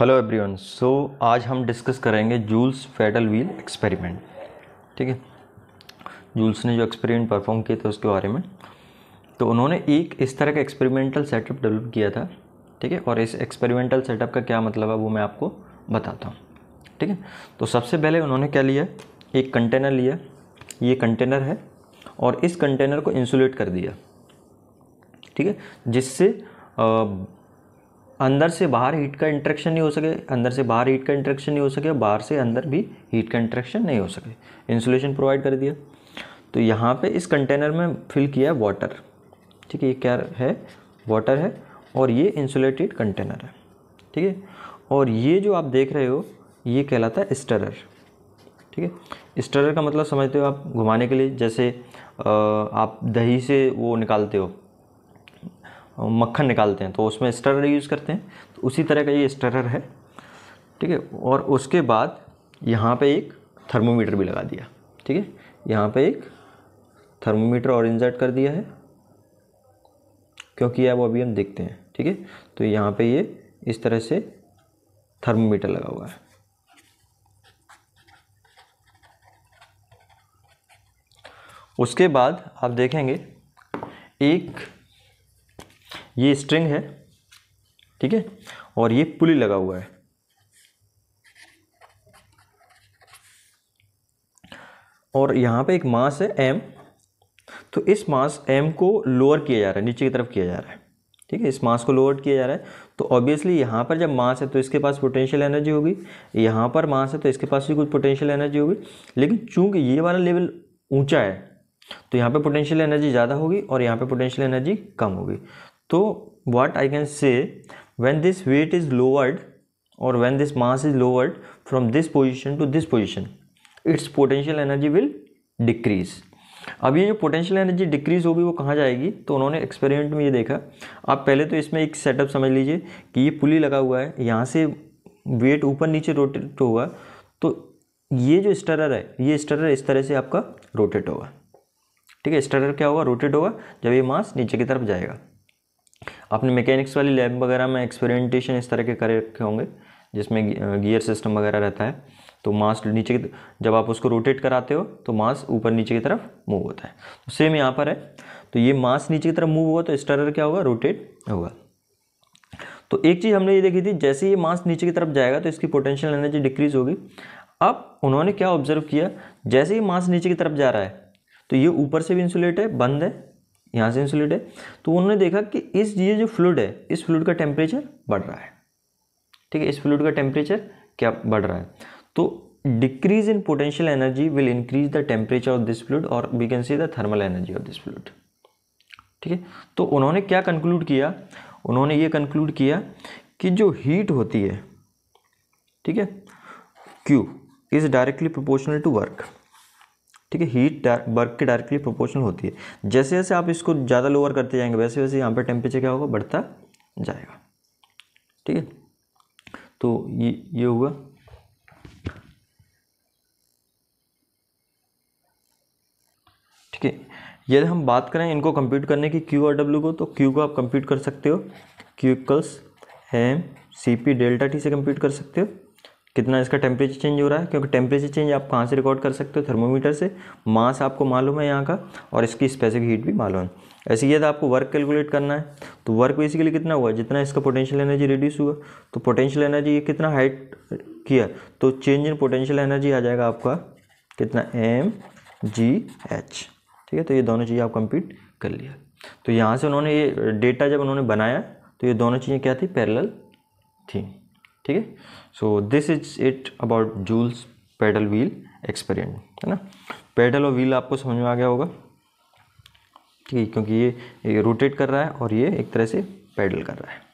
hello everyone so आज हम discuss करेंगे जूल्स फेडल व्हील एक्सपेरिमेंट ठीक है जूल्स ने जो एक्सपेरिमेंट परफॉर्म किए थे उसके बारे में तो उन्होंने एक इस तरह का एक्सपेरिमेंटल सेटअप डेवलप किया था ठीक है और इस एक्सपेरिमेंटल सेटअप का क्या मतलब है वो मैं आपको बताता हूँ ठीक है तो सबसे पहले उन्होंने क्या लिया एक कंटेनर लिया ये कंटेनर है और इस कंटेनर को इंसुलेट कर दिया ठीक है जिससे अंदर से बाहर हीट का इंट्रैक्शन नहीं हो सके अंदर से बाहर हीट का इंट्रैक्शन नहीं हो सके बाहर से अंदर भी हीट का इंट्रैक्शन नहीं हो सके इंसुलेशन प्रोवाइड कर दिया तो यहाँ पे इस कंटेनर में फिल किया है वाटर ठीक है ये क्या है वाटर है और ये इंसुलेटेड कंटेनर है ठीक है और ये जो आप देख रहे हो ये कहलाता है स्टरर ठीक है स्टरर का मतलब समझते हो आप घुमाने के लिए जैसे आप दही से वो निकालते हो मक्खन निकालते हैं तो उसमें स्टरर यूज़ करते हैं तो उसी तरह का ये स्टरर है ठीक है और उसके बाद यहाँ पे एक थर्मोमीटर भी लगा दिया ठीक है यहाँ पे एक थर्मोमीटर और इंसर्ट कर दिया है क्योंकि अब अभी हम देखते हैं ठीक है तो यहाँ पे ये इस तरह से थर्मोमीटर लगा हुआ है उसके बाद आप देखेंगे एक ये स्ट्रिंग है ठीक है और ये पुली लगा हुआ है और यहाँ पे एक मास है एम तो इस मास एम को लोअर किया जा रहा है नीचे की तरफ किया जा रहा है ठीक है इस मास को लोअर किया जा रहा है तो ऑब्वियसली यहाँ पर जब मास है तो इसके पास पोटेंशियल एनर्जी होगी यहाँ पर मास है तो इसके पास भी कुछ पोटेंशियल एनर्जी होगी लेकिन चूंकि ये वाला लेवल ऊंचा है तो यहाँ पे पोटेंशियल एनर्जी ज़्यादा होगी और यहाँ पे पोटेंशियल एनर्जी कम होगी तो what I can say when this weight is lowered और when this mass is lowered from this position to this position it's potential energy will decrease अब ये जो पोटेंशियल एनर्जी डिक्रीज होगी वो कहाँ जाएगी तो उन्होंने एक्सपेरिमेंट में ये देखा आप पहले तो इसमें एक सेटअप समझ लीजिए कि ये पुली लगा हुआ है यहाँ से वेट ऊपर नीचे रोटेट होगा तो ये जो स्टरर है ये स्टरर इस तरह से आपका रोटेट होगा ठीक है स्टरर क्या होगा रोटेट होगा जब ये मास नीचे की तरफ जाएगा आपने मैकेनिक्स वाली लैब वगैरह में एक्सपेरिमेंटेशन इस तरह के कर रखे होंगे जिसमें गियर सिस्टम वगैरह रहता है तो मास नीचे की जब आप उसको रोटेट कराते हो तो मास ऊपर नीचे की तरफ मूव होता है तो सेम यहाँ पर है तो ये मास नीचे की तरफ मूव होगा तो स्टरर क्या होगा रोटेट होगा तो एक चीज़ हमने ये देखी थी जैसे ये मास नीचे की तरफ जाएगा तो इसकी पोटेंशियल एनर्जी डिक्रीज होगी अब उन्होंने क्या ऑब्जर्व किया जैसे ये मास नीचे की तरफ जा रहा है तो ये ऊपर से भी इंसुलेट है बंद है यहाँ से इंसुलेट है तो उन्होंने देखा कि इस ये जो फ्लूड है इस फ्लूड का टेम्परेचर बढ़ रहा है ठीक है इस फ्लूड का टेम्परेचर क्या बढ़ रहा है तो decrease in potential energy will increase the temperature of this fluid और we can see the thermal energy of this fluid ठीक है तो उन्होंने क्या कंक्लूड किया उन्होंने ये कंक्लूड किया कि जो हीट होती है ठीक है Q is directly proportional to work ठीक है हीट वर्क के डायरेक्टली प्रोपोर्शनल होती है जैसे जैसे आप इसको ज़्यादा लोअर करते जाएंगे वैसे वैसे यहाँ पर टेम्परेचर क्या होगा बढ़ता जाएगा ठीक है तो ये ये हुआ ठीक है यदि हम बात करें इनको कंप्यूट करने की क्यू और डब्ल्यू को तो क्यू को आप कंप्यूट कर सकते हो Q equals M C P delta T से कंप्यूट कर सकते हो कितना इसका टेम्परेचर चेंज हो रहा है क्योंकि टेम्परेचर चेंज आप कहाँ से रिकॉर्ड कर सकते हो थर्मोमीटर से मास आपको मालूम है यहाँ का और इसकी स्पेसिफिक हीट भी मालूम है ऐसे ही यदि आपको वर्क कैलकुलेट करना है तो वर्क बेसिकली कितना हुआ जितना इसका पोटेंशियल एनर्जी रिड्यूस हुआ तो पोटेंशियल एनर्जी ये कितना हाइट किया तो चेंज इन पोटेंशियल एनर्जी आ जाएगा आपका कितना एम जी एच ठीक है तो ये दोनों चीज़ें आप कंप्लीट कर लिया तो यहाँ से उन्होंने ये डेटा जब उन्होंने बनाया तो ये दोनों चीज़ें क्या थी पैरेलल थी ठीक है so this is it about Joule's pedal wheel experiment है ना पेडल और व्हील आपको समझ में आ गया होगा ठीक है क्योंकि ये, ये रोटेट कर रहा है और ये एक तरह से पेडल कर रहा है